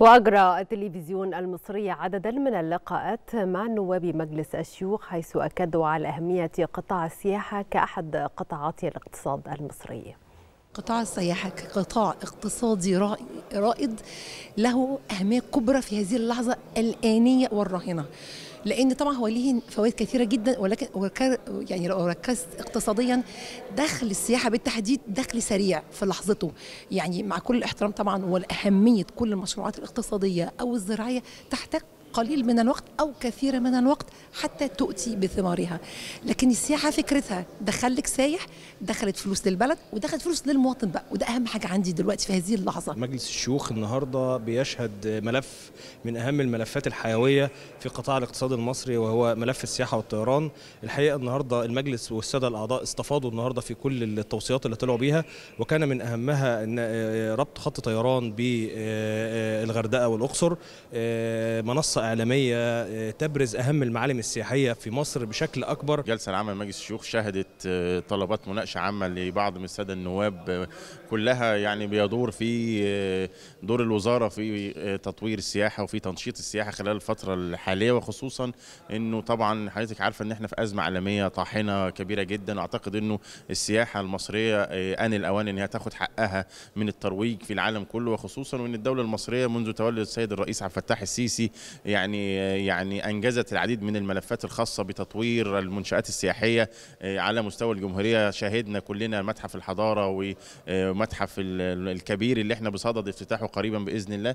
وأجرى التلفزيون المصري عددا من اللقاءات مع نواب مجلس الشيوخ حيث أكدوا على أهمية قطاع السياحة كأحد قطاعات الاقتصاد المصري قطاع السياحة كقطاع اقتصادي رائد له أهمية كبرى في هذه اللحظة الآنية والراهنة لان طبعا هو ليه فوائد كثيره جدا ولكن يعني لو ركزت اقتصاديا دخل السياحه بالتحديد دخل سريع في لحظته يعني مع كل الاحترام طبعا والاهميه كل المشروعات الاقتصاديه او الزراعيه تحتاج قليل من الوقت أو كثير من الوقت حتى تؤتي بثمارها لكن السياحة فكرتها دخلك سايح دخلت فلوس للبلد ودخلت فلوس للمواطن بقى وده أهم حاجة عندي دلوقتي في هذه اللحظة مجلس الشيوخ النهاردة بيشهد ملف من أهم الملفات الحيوية في قطاع الاقتصاد المصري وهو ملف السياحة والطيران الحقيقة النهاردة المجلس والسادة الأعضاء استفاضوا النهاردة في كل التوصيات اللي طلعوا بيها وكان من أهمها أن آه، ربط خط طيران بالغردقة آه، آه، والأقصر منصة إعلامية آه، تبرز أهم المعالم السياحية في مصر بشكل أكبر جلسة العامة لمجلس الشيوخ شهدت آه، طلبات مناقشة عامة لبعض من السادة النواب آه، كلها يعني بيدور في دور الوزارة في تطوير السياحة وفي تنشيط السياحة خلال الفترة الحالية وخصوصا أنه طبعا حضرتك عارفة أن احنا في أزمة عالمية طاحنة كبيرة جدا أعتقد أنه السياحة المصرية آن الأوان أنها تاخد حقها من الترويج في العالم كله وخصوصا وأن الدولة المصرية منذ تولي السيد الرئيس عبد الفتاح السيسي يعني يعني انجزت العديد من الملفات الخاصه بتطوير المنشات السياحيه آه، على مستوى الجمهوريه شاهدنا كلنا متحف الحضاره ومتحف آه، الكبير اللي احنا بصدد افتتاحه قريبا باذن الله